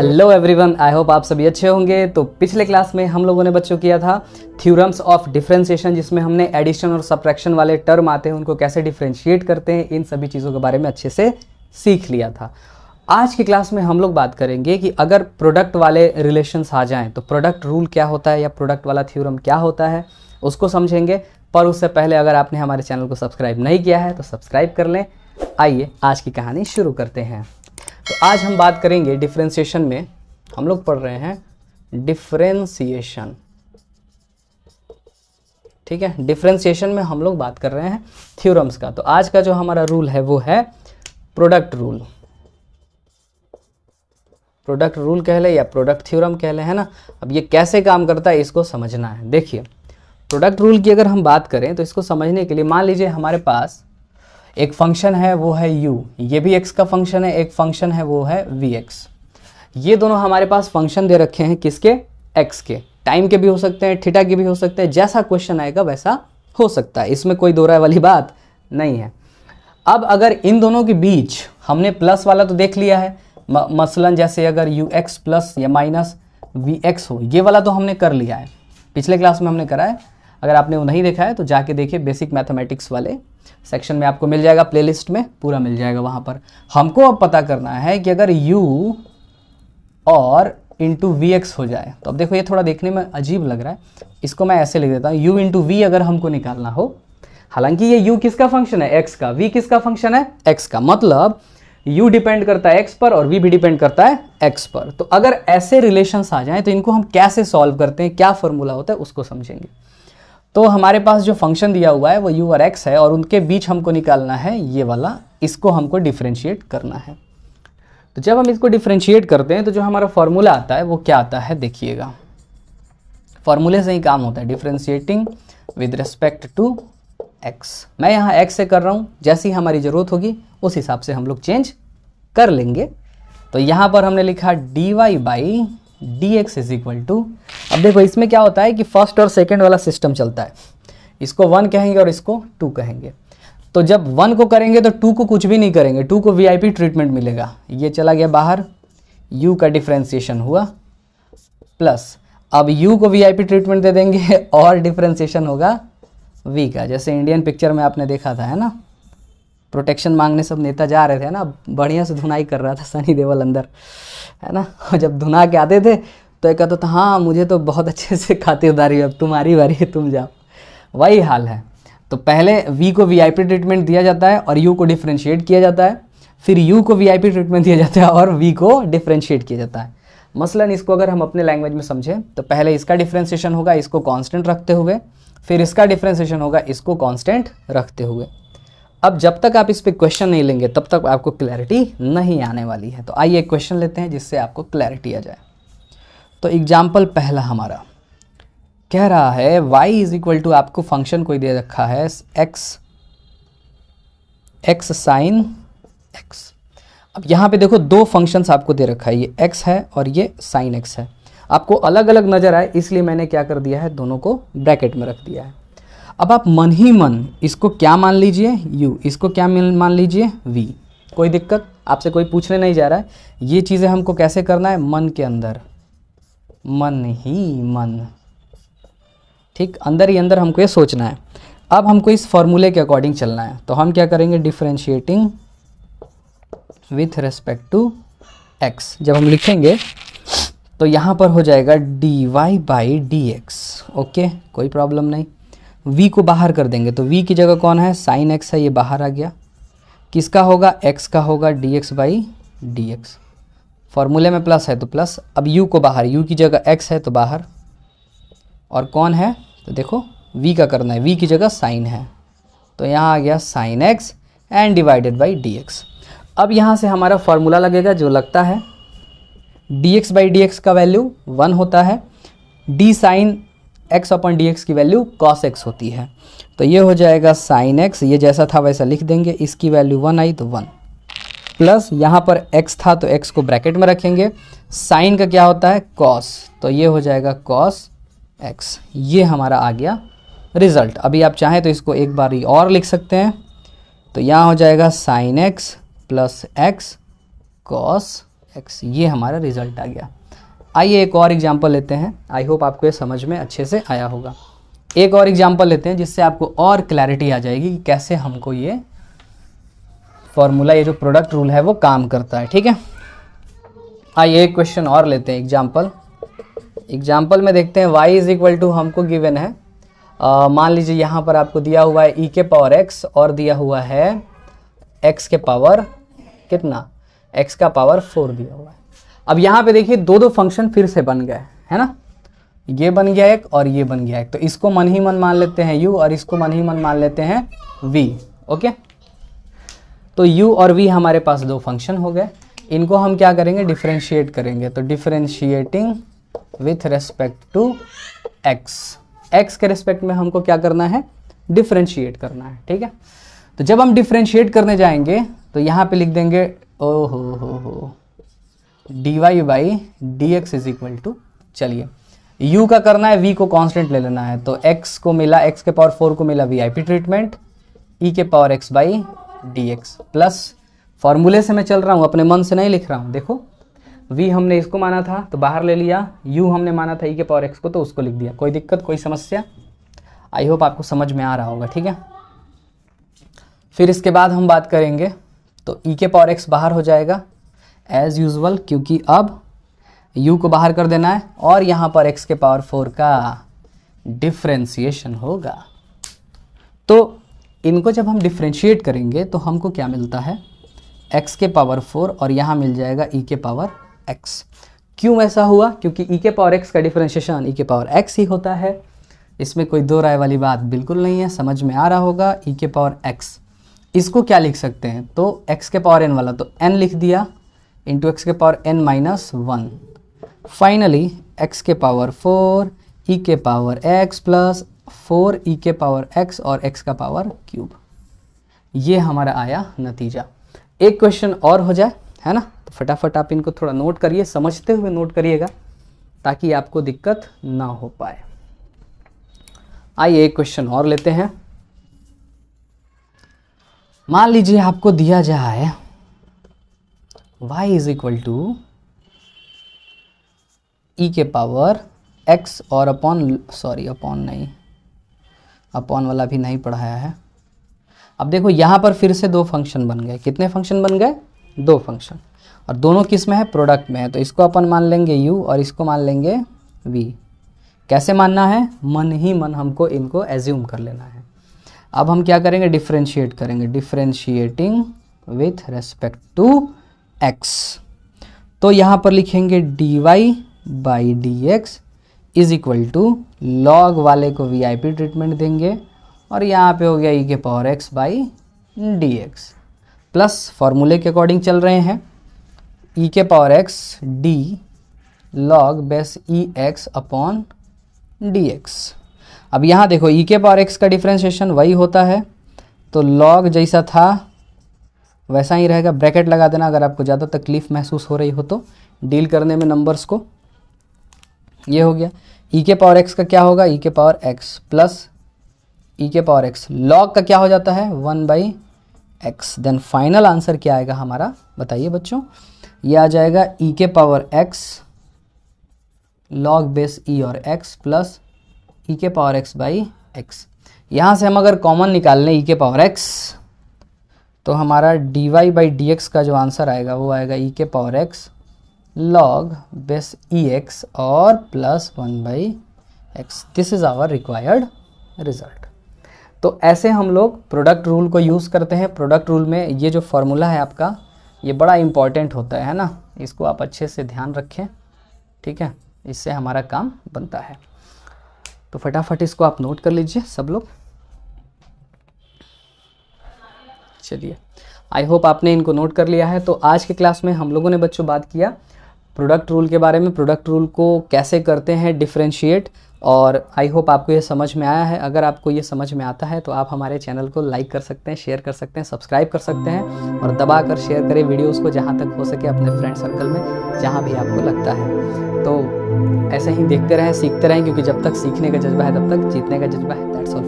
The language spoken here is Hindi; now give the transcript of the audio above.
हेलो एवरीवन आई होप आप सभी अच्छे होंगे तो पिछले क्लास में हम लोगों ने बच्चों किया था थ्योरम्स ऑफ डिफ्रेंसिएशन जिसमें हमने एडिशन और सप्रैक्शन वाले टर्म आते हैं उनको कैसे डिफ्रेंशिएट करते हैं इन सभी चीज़ों के बारे में अच्छे से सीख लिया था आज की क्लास में हम लोग बात करेंगे कि अगर प्रोडक्ट वाले रिलेशन्स आ जाएँ तो प्रोडक्ट रूल क्या होता है या प्रोडक्ट वाला थ्योरम क्या होता है उसको समझेंगे पर उससे पहले अगर आपने हमारे चैनल को सब्सक्राइब नहीं किया है तो सब्सक्राइब कर लें आइए आज की कहानी शुरू करते हैं तो आज हम बात करेंगे डिफ्रेंसीशन में हम लोग पढ़ रहे हैं डिफ्रेंसीशन ठीक है डिफ्रेंसीशन में हम लोग बात कर रहे हैं थ्योरम्स का तो आज का जो हमारा रूल है वो है प्रोडक्ट रूल प्रोडक्ट रूल कह लें या प्रोडक्ट थ्योरम कह लें है ना अब ये कैसे काम करता है इसको समझना है देखिए प्रोडक्ट रूल की अगर हम बात करें तो इसको समझने के लिए मान लीजिए हमारे पास एक फंक्शन है वो है u ये भी x का फंक्शन है एक फंक्शन है वो है वी एक्स ये दोनों हमारे पास फंक्शन दे रखे हैं किसके x के टाइम के भी हो सकते हैं थीटा के भी हो सकते हैं जैसा क्वेश्चन आएगा वैसा हो सकता है इसमें कोई दो राय वाली बात नहीं है अब अगर इन दोनों के बीच हमने प्लस वाला तो देख लिया है म, मसलन जैसे अगर यू एक्स प्लस या माइनस वी एक्स हो ये वाला तो हमने कर लिया है पिछले क्लास में हमने करा है अगर आपने वो नहीं देखा है तो जाके देखिए बेसिक मैथमेटिक्स वाले सेक्शन में आपको मिल जाएगा प्लेलिस्ट में पूरा मिल जाएगा वहाँ पर हमको अब पता करना है कि अगर u और इंटू वी एक्स हो जाए तो अब देखो ये थोड़ा देखने में अजीब लग रहा है इसको मैं ऐसे लिख देता हूँ u इंटू वी अगर हमको निकालना हो हालांकि ये u किसका फंक्शन है x का v किसका फंक्शन है x का मतलब u डिपेंड करता है x पर और v भी डिपेंड करता है x पर तो अगर ऐसे रिलेशंस आ जाएं तो इनको हम कैसे सॉल्व करते हैं क्या फॉर्मूला होता है उसको समझेंगे तो हमारे पास जो फंक्शन दिया हुआ है वो यू और एक्स है और उनके बीच हमको निकालना है ये वाला इसको हमको डिफ्रेंशिएट करना है तो जब हम इसको डिफ्रेंशिएट करते हैं तो जो हमारा फॉर्मूला आता है वो क्या आता है देखिएगा फॉर्मूले से ही काम होता है differentiating with respect to x मैं यहाँ एक्स से कर रहा हूँ जैसी हमारी ज़रूरत होगी उस हिसाब से हम लोग चेंज कर लेंगे तो यहाँ पर हमने लिखा d y by d x is equal to अब देखो इसमें क्या होता है कि फर्स्ट और सेकेंड वाला सिस्टम चलता है इसको वन कहेंगे और इसको टू कहेंगे तो जब वन को करेंगे तो टू को कुछ भी नहीं करेंगे टू को वीआईपी ट्रीटमेंट मिलेगा ये चला गया बाहर यू का डिफ्रेंसिएशन हुआ प्लस अब यू को वीआईपी ट्रीटमेंट दे देंगे और डिफ्रेंसिएशन होगा वी का जैसे इंडियन पिक्चर में आपने देखा था है ना प्रोटेक्शन मांगने सब नेता जा रहे थे ना बढ़िया से धुनाई कर रहा था सनी देवल अंदर है ना और जब धुना के आते थे तो एक कहता था हाँ मुझे तो बहुत अच्छे से खाते अब तुम्हारी बारी है तुम जाओ वही हाल है तो पहले वी को वी ट्रीटमेंट दिया जाता है और यू को डिफ्रेंशिएट किया जाता है फिर यू को वी ट्रीटमेंट दिया जाता है और वी को डिफ्रेंशिएट किया जाता है मसलन इसको अगर हम अपने लैंग्वेज में समझें तो पहले इसका डिफ्रेंसिएशन होगा इसको कांस्टेंट रखते हुए फिर इसका डिफ्रेंशिएशन होगा इसको कांस्टेंट रखते हुए अब जब तक आप इस पर क्वेश्चन नहीं लेंगे तब तक आपको क्लैरिटी नहीं आने वाली है तो आइए क्वेश्चन लेते हैं जिससे आपको क्लैरिटी आ जाए तो एग्जाम्पल पहला हमारा कह रहा है y इज इक्वल टू आपको फंक्शन कोई दे रखा है x x साइन x अब यहाँ पे देखो दो फंक्शंस आपको दे रखा है ये x है और ये साइन x है आपको अलग अलग नज़र आए इसलिए मैंने क्या कर दिया है दोनों को ब्रैकेट में रख दिया है अब आप मन ही मन इसको क्या मान लीजिए यू इसको क्या मान लीजिए वी कोई दिक्कत आपसे कोई पूछने नहीं जा रहा है ये चीज़ें हमको कैसे करना है मन के अंदर मन ही मन ठीक अंदर ही अंदर हमको ये सोचना है अब हमको इस फॉर्मूले के अकॉर्डिंग चलना है तो हम क्या करेंगे differentiating with respect to x जब हम लिखेंगे तो यहाँ पर हो जाएगा d y by d x okay कोई प्रॉब्लम नहीं v को बाहर कर देंगे तो v की जगह कौन है साइन एक्स है ये बाहर आ गया किसका होगा x का होगा d x by d x फॉर्मूले में प्लस है तो प्लस अब u को बाहर u की जगह x है तो बाहर और कौन है तो देखो v का करना है v की जगह साइन है तो यहाँ आ गया sine x and divided by d x अब यहाँ से हमारा फॉर्मूला लगेगा जो लगता है d x by d x का वैल्यू वन होता है डी साइन एक्स अपन डी की वैल्यू कॉस एक्स होती है तो ये हो जाएगा साइन एक्स ये जैसा था वैसा लिख देंगे इसकी वैल्यू वन आई तो वन प्लस यहाँ पर x था तो x को ब्रैकेट में रखेंगे साइन का क्या होता है कॉस तो ये हो जाएगा कॉस x ये हमारा आ गया रिजल्ट अभी आप चाहें तो इसको एक बार और लिख सकते हैं तो यहाँ हो जाएगा sine x plus x cos x ये हमारा रिजल्ट आ गया आइए एक और एग्जाम्पल लेते हैं आई होप आपको ये समझ में अच्छे से आया होगा एक और एग्जाम्पल लेते हैं जिससे आपको और क्लैरिटी आ जाएगी कि कैसे हमको ये फॉर्मूला ये जो प्रोडक्ट रूल है वो काम करता है ठीक है आइए एक क्वेश्चन और लेते हैं एग्जाम्पल एग्जाम्पल में देखते हैं वाई इज इक्वल टू हमको गिवन है आ, मान लीजिए यहाँ पर आपको दिया हुआ है e के पावर एक्स और दिया हुआ है एक्स के पावर कितना एक्स का पावर फोर दिया हुआ है अब यहाँ पे देखिए दो दो फंक्शन फिर से बन गए है ना ये बन गया एक और ये बन गया एक तो इसको मन ही मन मान लेते हैं यू और इसको मन ही मन मान लेते हैं वी ओके तो यू और वी हमारे पास दो फंक्शन हो गए इनको हम क्या करेंगे डिफ्रेंशिएट करेंगे तो differentiating with respect to x x के रेस्पेक्ट में हमको क्या करना है डिफ्रेंशिएट करना है ठीक है तो जब हम डिफ्रेंशिएट करने जाएंगे तो यहाँ पे लिख देंगे ओ हो हो हो d y by d x is equal to चलिए u का करना है v को कांस्टेंट ले लेना है तो x को मिला x के पावर फोर को मिला V I P treatment e के power x by d x plus फॉर्मूले से मैं चल रहा हूँ अपने मन से नहीं लिख रहा हूँ देखो v हमने इसको माना था तो बाहर ले लिया u हमने माना था ई e के पावर x को तो उसको लिख दिया कोई दिक्कत कोई समस्या आई होप आपको समझ में आ रहा होगा ठीक है फिर इसके बाद हम बात करेंगे तो ई e के पावर एक्स बाहर हो जाएगा एज़ यूज़ुअल क्योंकि अब यू को बाहर कर देना है और यहाँ पर एक्स के पावर फोर का डिफ्रेंसीशन होगा तो इनको जब हम डिफ्रेंशिएट करेंगे तो हमको क्या मिलता है एक्स के पावर फोर और यहाँ मिल जाएगा ई e के पावर एक्स क्यों ऐसा हुआ क्योंकि ई e के पावर एक्स का डिफ्रेंशिएशन ई e के पावर एक्स ही होता है इसमें कोई दो राय वाली बात बिल्कुल नहीं है समझ में आ रहा होगा ई के पावर एक्स इसको क्या लिख सकते हैं तो एक्स के पावर एन वाला तो एन लिख दिया इंटू एक्स के power n minus one finally x के पावर फोर ई के power x plus four e के पावर एक्स और एक्स का पावर क्यूब ये हमारा आया नतीजा एक क्वेश्चन और हो जाए है ना तो फटाफट आप इनको थोड़ा नोट करिए समझते हुए नोट करिएगा ताकि आपको दिक्कत ना हो पाए आइए एक क्वेश्चन और लेते हैं मान लीजिए आपको दिया जाए y is equal to e के पावर x और अपॉन सॉरी अपॉन नहीं अपॉन वाला भी नहीं पढ़ाया है अब देखो यहाँ पर फिर से दो फंक्शन बन गए कितने फंक्शन बन गए दो फंक्शन और दोनों किस में है प्रोडक्ट में है तो इसको अपन मान लेंगे u और इसको मान लेंगे v कैसे मानना है मन ही मन हमको इनको एज्यूम कर लेना है अब हम क्या करेंगे डिफ्रेंशिएट करेंगे differentiating with respect to x तो यहाँ पर लिखेंगे d y by d x is equal to log वाले को वीआईपी ट्रीटमेंट देंगे और यहाँ पे हो गया ई e के power x by d x plus फॉर्मूले के अकॉर्डिंग चल रहे हैं ई e के power x d log base e x upon d x अब यहाँ देखो ई e के पावर एक्स का डिफ्रेंशिएशन वही होता है तो लॉग जैसा था वैसा ही रहेगा ब्रैकेट लगा देना अगर आपको ज़्यादा तकलीफ महसूस हो रही हो तो डील करने में नंबर्स को ये हो गया ई e के पावर एक्स का क्या होगा ई e के पावर एक्स प्लस ई के पावर एक्स लॉग का क्या हो जाता है one by X then final answer क्या आएगा हमारा बताइए बच्चों ये आ जाएगा ई e के power x log base E और एक्स प्लस ई के पावर एक्स बाई एक्स यहाँ से हम अगर कॉमन निकाल लें ई के पावर एक्स तो हमारा d y by d x का जो आंसर आएगा वो आएगा ई e के power x log base e x और plus one by x this is our required result तो ऐसे हम लोग प्रोडक्ट रूल को यूज़ करते हैं प्रोडक्ट रूल में ये जो फॉर्मूला है आपका ये बड़ा इम्पॉर्टेंट होता है ना इसको आप अच्छे से ध्यान रखें ठीक है इससे हमारा काम बनता है तो फटाफट इसको आप नोट कर लीजिए सब लोग चलिए आई होप आपने इनको नोट कर लिया है तो आज के क्लास में हम लोगों ने बच्चों बात किया प्रोडक्ट रूल के बारे में प्रोडक्ट रूल को कैसे करते हैं डिफ्रेंशिएट और आई होप आपको ये समझ में आया है अगर आपको ये समझ में आता है तो आप हमारे चैनल को लाइक कर सकते हैं शेयर कर सकते हैं सब्सक्राइब कर सकते हैं और दबा कर शेयर करें वीडियोस को जहाँ तक हो सके अपने फ्रेंड सर्कल में जहाँ भी आपको लगता है तो ऐसे ही देखते रहें सीखते रहें क्योंकि जब तक सीखने का जज्बा है तब तक जीतने का जज्बा है दैट्स ऑल